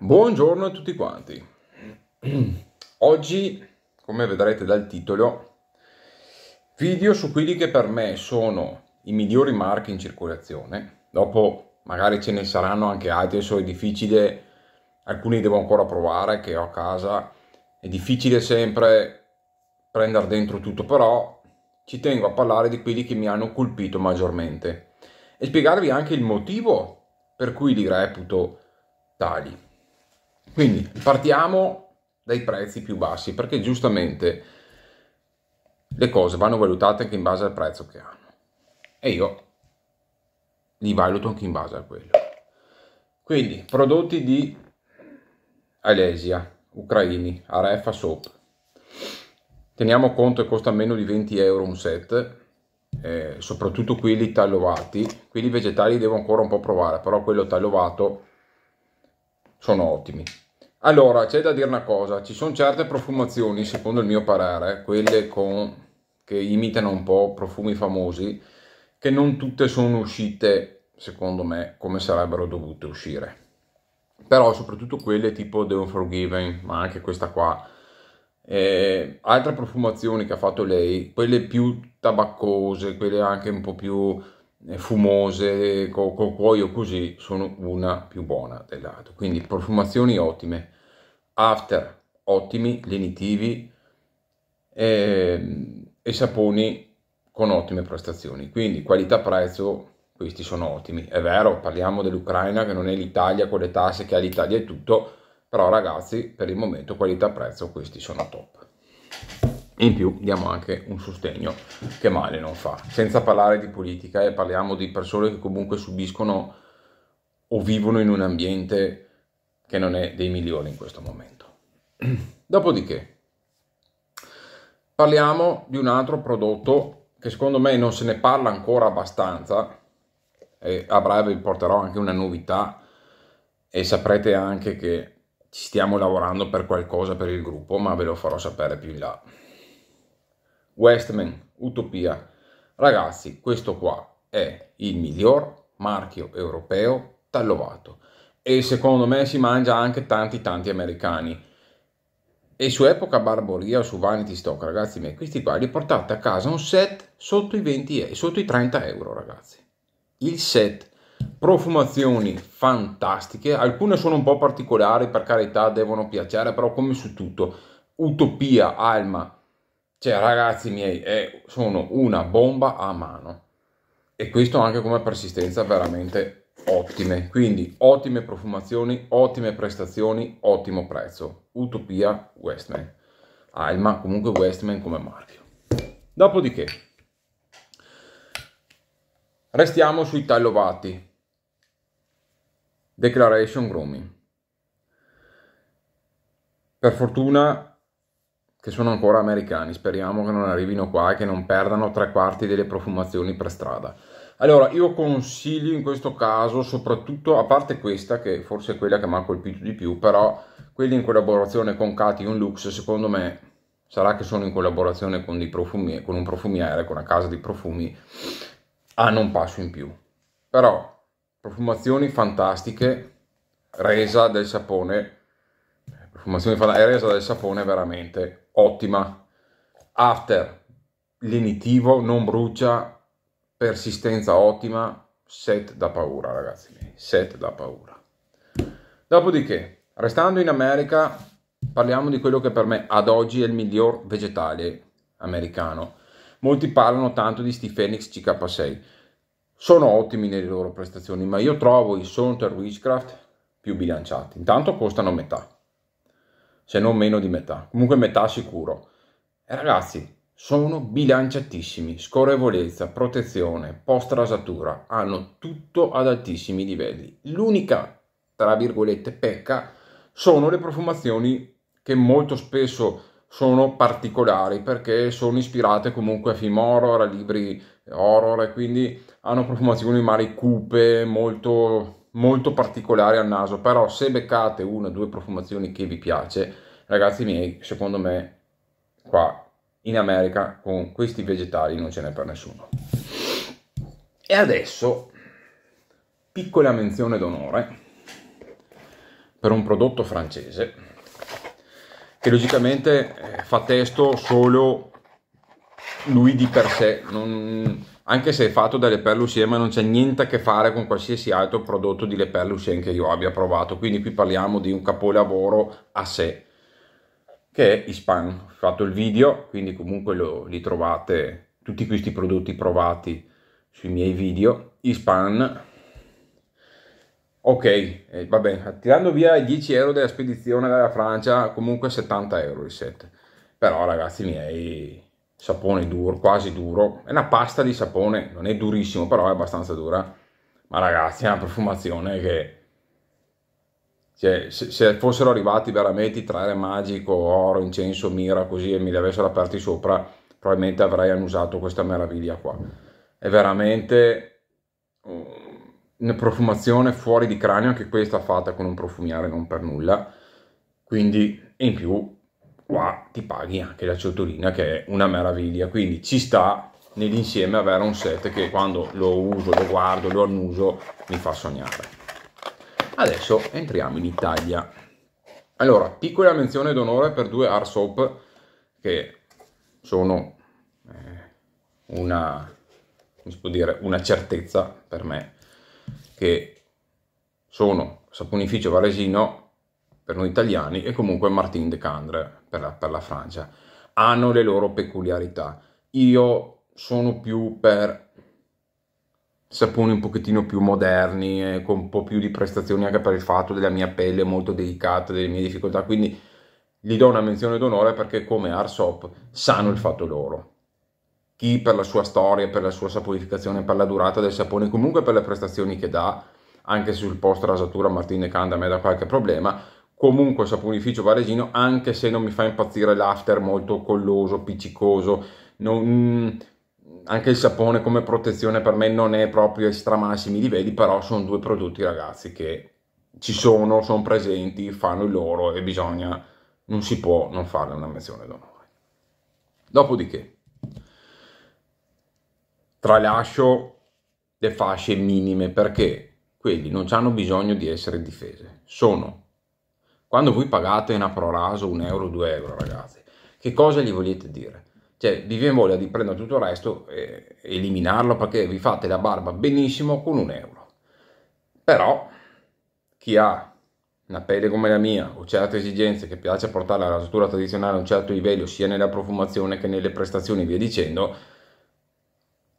Buongiorno a tutti quanti. Oggi, come vedrete dal titolo, video su quelli che per me sono i migliori marchi in circolazione. Dopo magari ce ne saranno anche altri, adesso è difficile, alcuni devo ancora provare che ho a casa, è difficile sempre prendere dentro tutto, però ci tengo a parlare di quelli che mi hanno colpito maggiormente e spiegarvi anche il motivo per cui li reputo tali. Quindi partiamo dai prezzi più bassi perché giustamente le cose vanno valutate anche in base al prezzo che hanno e io li valuto anche in base a quello. Quindi prodotti di Alesia, Ucraini, Arefa Soap. Teniamo conto che costa meno di 20 euro un set, eh, soprattutto quelli tallovati. Quelli vegetali devo ancora un po' provare, però quello tallovato sono ottimi. Allora, c'è da dire una cosa, ci sono certe profumazioni, secondo il mio parere, quelle con, che imitano un po' profumi famosi, che non tutte sono uscite, secondo me, come sarebbero dovute uscire. Però soprattutto quelle tipo The Unforgiven, ma anche questa qua, eh, altre profumazioni che ha fatto lei, quelle più tabaccose, quelle anche un po' più eh, fumose, col, col cuoio così, sono una più buona dell'altra. Quindi profumazioni ottime, after ottimi, lenitivi e, ehm, e saponi con ottime prestazioni. Quindi qualità-prezzo, questi sono ottimi. È vero, parliamo dell'Ucraina che non è l'Italia con le tasse che ha l'Italia e tutto, però ragazzi, per il momento qualità-prezzo questi sono top in più diamo anche un sostegno che male non fa. Senza parlare di politica e eh, parliamo di persone che comunque subiscono o vivono in un ambiente che non è dei migliori in questo momento. Dopodiché parliamo di un altro prodotto che secondo me non se ne parla ancora abbastanza e a breve vi porterò anche una novità e saprete anche che ci stiamo lavorando per qualcosa per il gruppo, ma ve lo farò sapere più in là. Westman, Utopia. Ragazzi, questo qua è il miglior marchio europeo tallovato e secondo me si mangia anche tanti tanti americani. E su Epoca Barboria su Vanity Stock, ragazzi miei, questi qua li portate a casa un set sotto i, 20, e sotto i 30 euro, ragazzi. Il set profumazioni fantastiche, alcune sono un po' particolari, per carità, devono piacere, però come su tutto, Utopia, Alma, cioè, ragazzi miei, è, sono una bomba a mano. E questo anche come persistenza veramente ottime. Quindi ottime profumazioni, ottime prestazioni, ottimo prezzo. Utopia Westman. Alma, comunque Westman come marchio. Dopodiché, restiamo sui tallovati. Declaration Grooming. Per fortuna che sono ancora americani. Speriamo che non arrivino qua e che non perdano tre quarti delle profumazioni per strada. Allora, io consiglio in questo caso, soprattutto, a parte questa, che forse è quella che mi ha colpito di più, però quelli in collaborazione con Cati Lux, secondo me, sarà che sono in collaborazione con, profumi, con un profumiere, con una casa di profumi, hanno un passo in più. Però, profumazioni fantastiche, resa del sapone formazione fanatica resa del sapone veramente ottima. After, lenitivo, non brucia, persistenza ottima, set da paura ragazzi miei, set da paura. Dopodiché, restando in America, parliamo di quello che per me ad oggi è il miglior vegetale americano. Molti parlano tanto di Steve CK6. Sono ottimi nelle loro prestazioni, ma io trovo i Sonter Witchcraft più bilanciati. Intanto costano metà se non meno di metà, comunque metà sicuro. E eh, ragazzi, sono bilanciatissimi, scorrevolezza, protezione, post rasatura, hanno tutto ad altissimi livelli. L'unica, tra virgolette, pecca sono le profumazioni che molto spesso sono particolari perché sono ispirate comunque a film horror, a libri horror e quindi hanno profumazioni mari cupe, molto molto particolare al naso, però se beccate una o due profumazioni che vi piace, ragazzi miei, secondo me qua in America con questi vegetali non ce n'è per nessuno. E adesso, piccola menzione d'onore per un prodotto francese che logicamente eh, fa testo solo lui di per sé, non, anche se è fatto da Leper Lucien ma non c'è niente a che fare con qualsiasi altro prodotto di Le Lucien che io abbia provato quindi qui parliamo di un capolavoro a sé che è Ispan ho fatto il video quindi comunque lo, li trovate tutti questi prodotti provati sui miei video Ispan ok eh, bene tirando via i 10 euro della spedizione dalla Francia comunque 70 euro il set però ragazzi miei sapone duro, quasi duro, è una pasta di sapone, non è durissimo però è abbastanza dura, ma ragazzi è una profumazione che... Cioè, se, se fossero arrivati veramente tra re magico, oro, incenso, mira, così e mi li avessero aperti sopra, probabilmente avrei annusato questa meraviglia qua. È veramente una profumazione fuori di cranio, anche questa fatta con un profumiere non per nulla, quindi in più qua ti paghi anche la ciotolina che è una meraviglia quindi ci sta nell'insieme avere un set che quando lo uso, lo guardo, lo annuso mi fa sognare adesso entriamo in Italia allora piccola menzione d'onore per due hard soap che sono eh, una, dire, una certezza per me che sono saponificio varesino per noi italiani e comunque Martin de Candre per la, per la Francia. Hanno le loro peculiarità. Io sono più per saponi un pochettino più moderni, eh, con un po' più di prestazioni anche per il fatto della mia pelle molto delicata, delle mie difficoltà, quindi gli do una menzione d'onore perché come Arsop sanno il fatto loro. Chi per la sua storia, per la sua saponificazione, per la durata del sapone, comunque per le prestazioni che dà, anche sul post rasatura Martine Canda a me dà qualche problema, comunque saponificio varesino anche se non mi fa impazzire l'after molto colloso, appiccicoso, mm, anche il sapone come protezione per me non è proprio ai stramassimi livelli, però sono due prodotti ragazzi che ci sono, sono presenti, fanno il loro e bisogna, non si può non farne una menzione d'onore. Dopodiché, tralascio le fasce minime perché quelli non hanno bisogno di essere difese, sono quando voi pagate una pro raso un euro, due euro, ragazzi, che cosa gli volete dire? Cioè, vi viene voglia di prendere tutto il resto e eliminarlo perché vi fate la barba benissimo con un euro. Però, chi ha una pelle come la mia o certe esigenze che piace portare la rasatura tradizionale a un certo livello, sia nella profumazione che nelle prestazioni, via dicendo,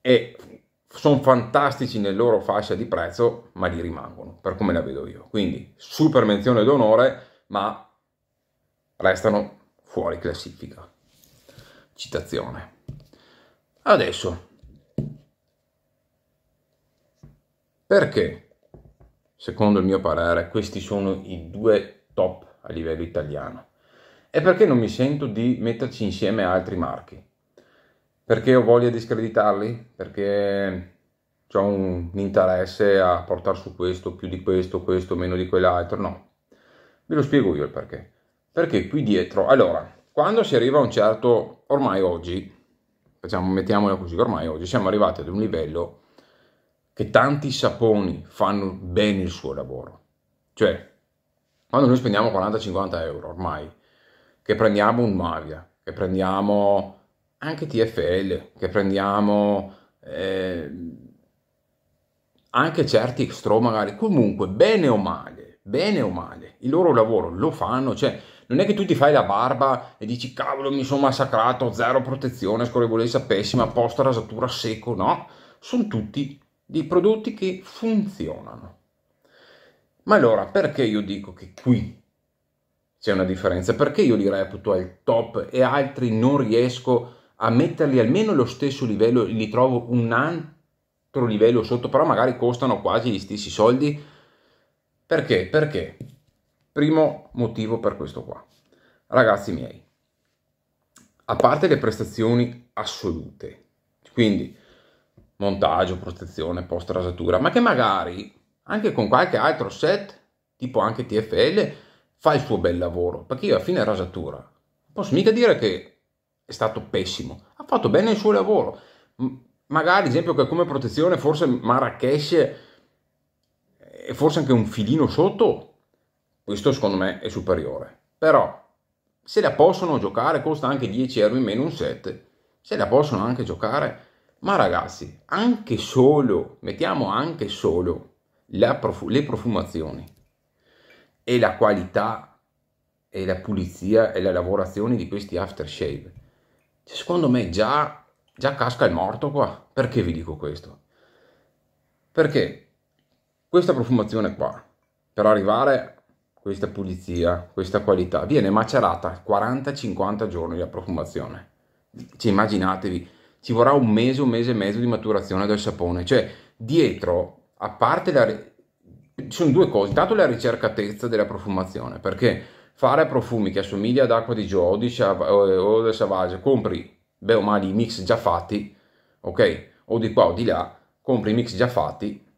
e sono fantastici nel loro fascia di prezzo, ma li rimangono, per come la vedo io. Quindi super menzione d'onore ma restano fuori classifica. Citazione. Adesso, perché, secondo il mio parere, questi sono i due top a livello italiano? E perché non mi sento di metterci insieme altri marchi? Perché ho voglia di screditarli? Perché ho un interesse a portare su questo, più di questo, questo, meno di quell'altro? No, Ve lo spiego io il perché. Perché qui dietro, allora, quando si arriva a un certo, ormai oggi, facciamo, mettiamola così, ormai oggi siamo arrivati ad un livello che tanti saponi fanno bene il suo lavoro. Cioè, quando noi spendiamo 40-50 euro ormai, che prendiamo un Mavia, che prendiamo anche TFL, che prendiamo eh, anche certi Xtro magari, comunque bene o male, bene o male, il loro lavoro lo fanno, cioè non è che tu ti fai la barba e dici cavolo mi sono massacrato, zero protezione, scorrevolezza pessima, posta rasatura secco, no, sono tutti dei prodotti che funzionano. Ma allora perché io dico che qui c'è una differenza? Perché io li reputo al top e altri non riesco a metterli almeno allo stesso livello, li trovo un altro livello sotto, però magari costano quasi gli stessi soldi perché? Perché? Primo motivo per questo qua. Ragazzi miei, a parte le prestazioni assolute, quindi montaggio, protezione, post rasatura, ma che magari anche con qualche altro set, tipo anche TFL, fa il suo bel lavoro, perché io a fine rasatura posso mica dire che è stato pessimo, ha fatto bene il suo lavoro. Magari, ad esempio, che come protezione forse Marrakesh e forse anche un filino sotto, questo secondo me è superiore. Però se la possono giocare, costa anche 10 euro in meno un set, se la possono anche giocare, ma ragazzi, anche solo, mettiamo anche solo profu- le profumazioni e la qualità e la pulizia e la lavorazione di questi aftershave. Cioè, secondo me già, già casca il morto qua. Perché vi dico questo? Perché questa profumazione qua, per arrivare a questa pulizia, questa qualità, viene macerata 40-50 giorni la profumazione. Cioè, immaginatevi, ci vorrà un mese, un mese e mezzo di maturazione del sapone. Cioè, dietro, a parte la... sono due cose. Intanto la ricercatezza della profumazione, perché fare profumi che assomiglia ad acqua di Joe o di Savage, compri beh o male i mix già fatti, ok? O di qua o di là, compri i mix già fatti,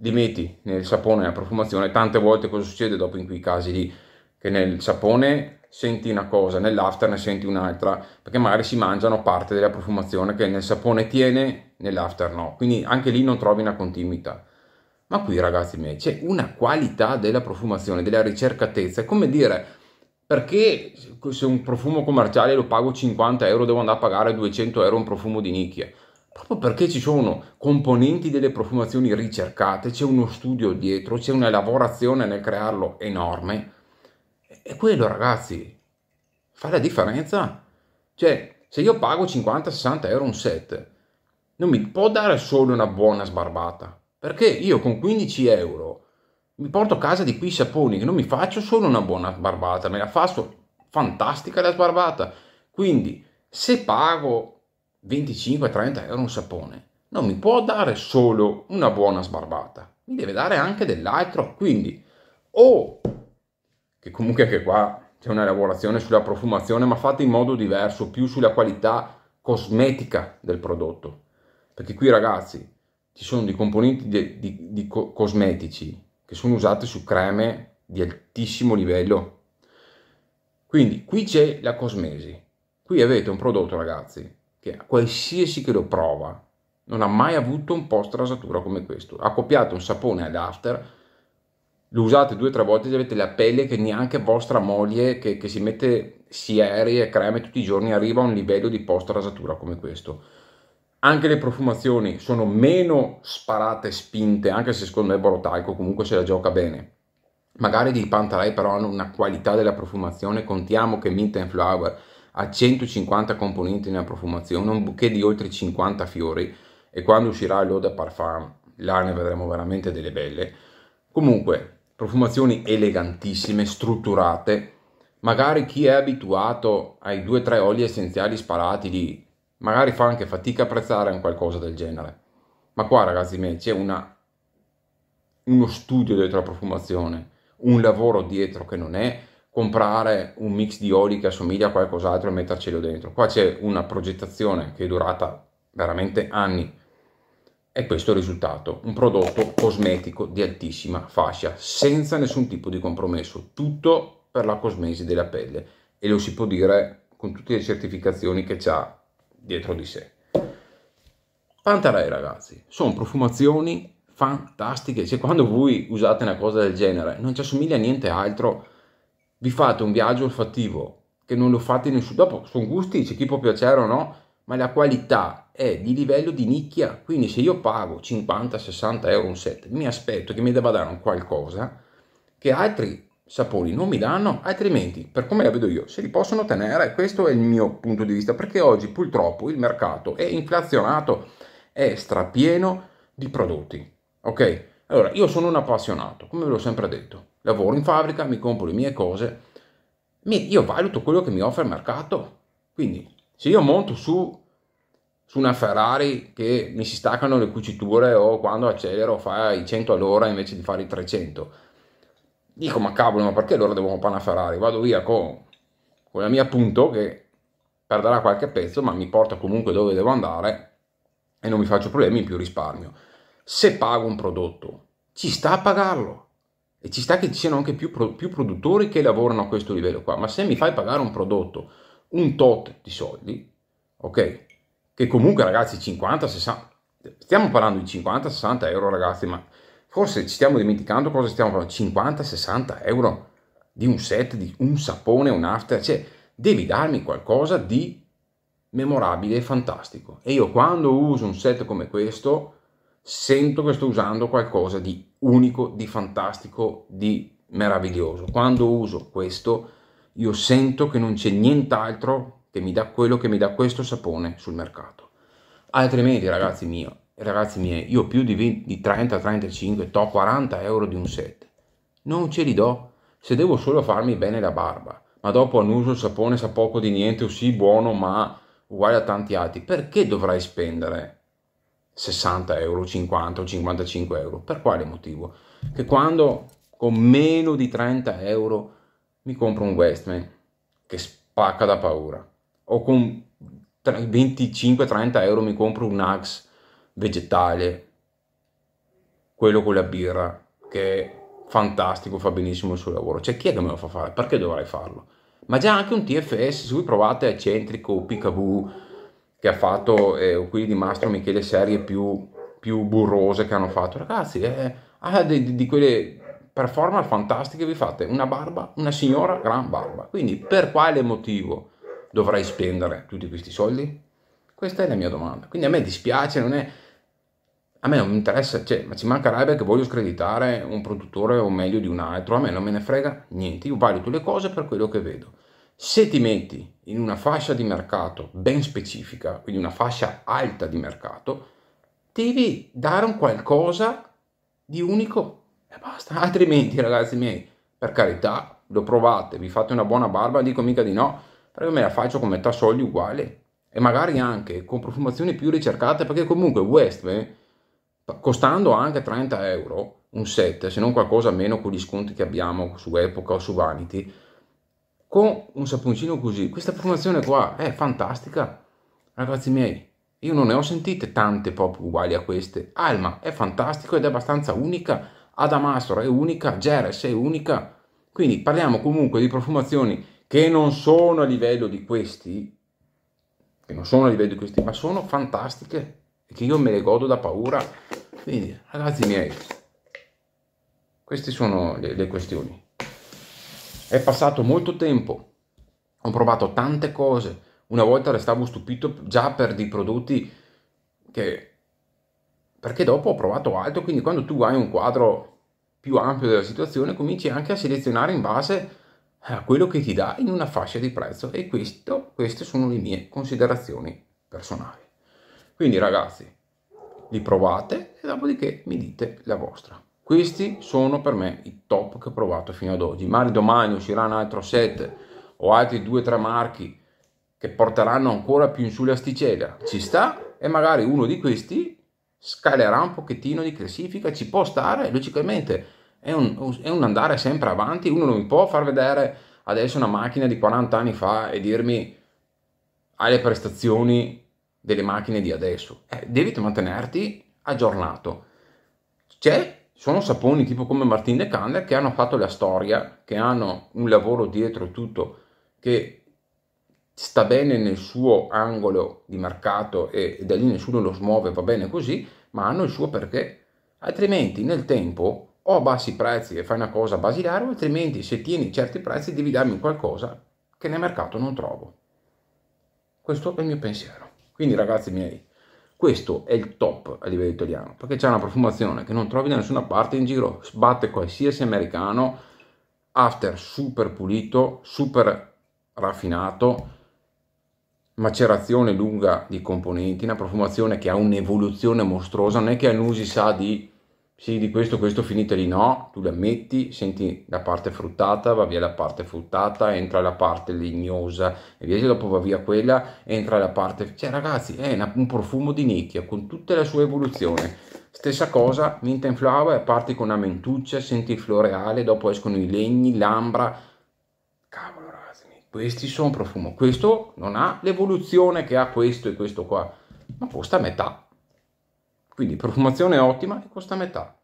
li metti nel sapone a profumazione, tante volte cosa succede dopo in quei casi lì? Che nel sapone senti una cosa, nell'after ne senti un'altra, perché magari si mangiano parte della profumazione che nel sapone tiene, nell'after no. Quindi anche lì non trovi una continuità. Ma qui ragazzi miei c'è una qualità della profumazione, della ricercatezza, è come dire perché se un profumo commerciale lo pago 50 euro devo andare a pagare 200 euro un profumo di nicchia? proprio perché ci sono componenti delle profumazioni ricercate, c'è uno studio dietro, c'è una lavorazione nel crearlo enorme. E quello, ragazzi, fa la differenza. Cioè, se io pago 50-60 euro un set, non mi può dare solo una buona sbarbata. Perché io con 15 euro mi porto a casa di qui saponi che non mi faccio solo una buona sbarbata, me la faccio fantastica la sbarbata. Quindi, se pago 25-30 euro un sapone, non mi può dare solo una buona sbarbata, mi deve dare anche dell'altro. Quindi, o che comunque anche qua c'è una lavorazione sulla profumazione, ma fatta in modo diverso, più sulla qualità cosmetica del prodotto. Perché qui, ragazzi, ci sono dei componenti di, di, di co- cosmetici che sono usati su creme di altissimo livello. Quindi qui c'è la cosmesi. Qui avete un prodotto, ragazzi, che a qualsiasi che lo prova non ha mai avuto un post rasatura come questo. Accoppiate un sapone ad after, lo usate due o tre volte e avete la pelle che neanche vostra moglie che, che si mette sieri e creme tutti i giorni arriva a un livello di post rasatura come questo. Anche le profumazioni sono meno sparate, spinte, anche se secondo me Borotalco comunque se la gioca bene. Magari di Pantalai però hanno una qualità della profumazione, contiamo che Mint and Flower ha 150 componenti nella profumazione, un bouquet di oltre 50 fiori e quando uscirà l'eau de parfum là ne vedremo veramente delle belle. Comunque, profumazioni elegantissime, strutturate, magari chi è abituato ai 2-3 oli essenziali sparati lì, magari fa anche fatica a apprezzare un qualcosa del genere. Ma qua ragazzi miei c'è una, uno studio dietro la profumazione, un lavoro dietro che non è comprare un mix di oli che assomiglia a qualcos'altro e mettercelo dentro. Qua c'è una progettazione che è durata veramente anni e questo è il risultato, un prodotto cosmetico di altissima fascia, senza nessun tipo di compromesso, tutto per la cosmesi della pelle e lo si può dire con tutte le certificazioni che ha dietro di sé. Pantaray ragazzi, sono profumazioni fantastiche, se cioè, quando voi usate una cosa del genere non ci assomiglia a niente altro vi fate un viaggio olfattivo che non lo fate nessuno. Dopo sono gusti, c'è chi può piacere o no, ma la qualità è di livello di nicchia. Quindi se io pago 50-60 euro un set, mi aspetto che mi debba dare un qualcosa che altri sapori non mi danno, altrimenti, per come la vedo io, se li possono tenere, questo è il mio punto di vista, perché oggi purtroppo il mercato è inflazionato, è strapieno di prodotti. Ok? Allora, io sono un appassionato, come ve l'ho sempre detto. Lavoro in fabbrica, mi compro le mie cose, io valuto quello che mi offre il mercato. Quindi, se io monto su, su una Ferrari che mi si staccano le cuciture o quando accelero fai i 100 all'ora invece di fare i 300, dico ma cavolo, ma perché allora devo comprare una Ferrari? Vado via con, con la mia punto che perderà qualche pezzo, ma mi porta comunque dove devo andare e non mi faccio problemi, in più risparmio se pago un prodotto, ci sta a pagarlo. E ci sta che ci siano anche più, più produttori che lavorano a questo livello qua. Ma se mi fai pagare un prodotto un tot di soldi, ok? Che comunque ragazzi 50, 60, stiamo parlando di 50, 60 euro ragazzi, ma forse ci stiamo dimenticando cosa stiamo parlando, 50, 60 euro di un set, di un sapone, un after, cioè devi darmi qualcosa di memorabile e fantastico. E io quando uso un set come questo, sento che sto usando qualcosa di unico, di fantastico, di meraviglioso. Quando uso questo, io sento che non c'è nient'altro che mi dà quello che mi dà questo sapone sul mercato. Altrimenti, ragazzi, mio, ragazzi miei, io più di, 20, di 30, 35, to 40 euro di un set. Non ce li do se devo solo farmi bene la barba, ma dopo annuso il sapone sa poco di niente o sì buono ma uguale a tanti altri, perché dovrai spendere 60 euro, 50 o 55 euro. Per quale motivo? Che quando con meno di 30 euro mi compro un Westman che spacca da paura, o con 25-30 euro mi compro un Axe vegetale, quello con la birra, che è fantastico, fa benissimo il suo lavoro. Cioè chi è che me lo fa fare? Perché dovrei farlo? Ma già anche un TFS, se voi provate eccentrico, Picaboo, che ha fatto eh, quelli di Mastro Michele serie più, più burrose che hanno fatto. Ragazzi, eh, ah, di, di, quelle performance fantastiche vi fate una barba, una signora gran barba. Quindi per quale motivo dovrei spendere tutti questi soldi? Questa è la mia domanda. Quindi a me dispiace, non è... A me non mi interessa, cioè, ma ci mancherebbe che voglio screditare un produttore o meglio di un altro, a me non me ne frega niente, io valuto le cose per quello che vedo. Se ti metti in una fascia di mercato ben specifica, quindi una fascia alta di mercato, devi dare un qualcosa di unico e basta. Altrimenti, ragazzi miei, per carità, lo provate, vi fate una buona barba, dico mica di no, perché me la faccio con metà soldi uguale e magari anche con profumazioni più ricercate, perché comunque Westman, eh, costando anche 30 euro un set, se non qualcosa meno con gli sconti che abbiamo su Epoca o su Vanity, con un saponcino così. Questa formazione qua è fantastica, ragazzi miei. Io non ne ho sentite tante pop uguali a queste. Alma è fantastico ed è abbastanza unica. Adamastor è unica, Geres è unica. Quindi parliamo comunque di profumazioni che non sono a livello di questi, che non sono a livello di questi, ma sono fantastiche e che io me le godo da paura. Quindi, ragazzi miei, queste sono le, le questioni. È passato molto tempo, ho provato tante cose. Una volta restavo stupito già per dei prodotti che... perché dopo ho provato altro, quindi quando tu hai un quadro più ampio della situazione cominci anche a selezionare in base a quello che ti dà in una fascia di prezzo e questo, queste sono le mie considerazioni personali. Quindi ragazzi, li provate e dopodiché mi dite la vostra. Questi sono per me i top che ho provato fino ad oggi. Magari domani uscirà un altro set o altri due o tre marchi che porteranno ancora più in su l'asticella. Ci sta e magari uno di questi scalerà un pochettino di classifica, ci può stare, logicamente è un, è un andare sempre avanti, uno non mi può far vedere adesso una macchina di 40 anni fa e dirmi ha le prestazioni delle macchine di adesso. Eh, devi mantenerti aggiornato. C'è sono saponi tipo come Martin De Canner che hanno fatto la storia, che hanno un lavoro dietro tutto che sta bene nel suo angolo di mercato e, e da lì nessuno lo smuove, va bene così, ma hanno il suo perché. Altrimenti nel tempo o bassi prezzi e fai una cosa basilare, o altrimenti se tieni certi prezzi devi darmi qualcosa che nel mercato non trovo. Questo è il mio pensiero. Quindi ragazzi miei, questo è il top a livello italiano, perché c'è una profumazione che non trovi da nessuna parte in giro, sbatte qualsiasi americano, after super pulito, super raffinato, macerazione lunga di componenti, una profumazione che ha un'evoluzione mostruosa, non è che Anusi sa di sì di questo, questo finita di no, tu la metti, senti la parte fruttata, va via la parte fruttata, entra la parte legnosa e via, dopo va via quella, entra la parte... Cioè ragazzi, è una, un profumo di nicchia con tutta la sua evoluzione. Stessa cosa, mint and flower, parti con una mentuccia, senti il floreale, dopo escono i legni, l'ambra. Cavolo ragazzi, questi sono profumo. Questo non ha l'evoluzione che ha questo e questo qua, ma costa metà quindi profumazione ottima e costa metà.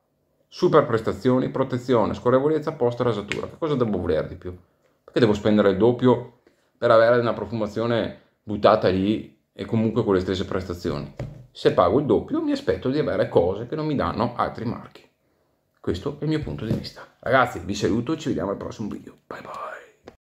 Super prestazioni, protezione, scorrevolezza, post rasatura. Che cosa devo voler di più? Perché devo spendere il doppio per avere una profumazione buttata lì e comunque con le stesse prestazioni? Se pago il doppio mi aspetto di avere cose che non mi danno altri marchi. Questo è il mio punto di vista. Ragazzi, vi saluto, e ci vediamo al prossimo video. Bye bye.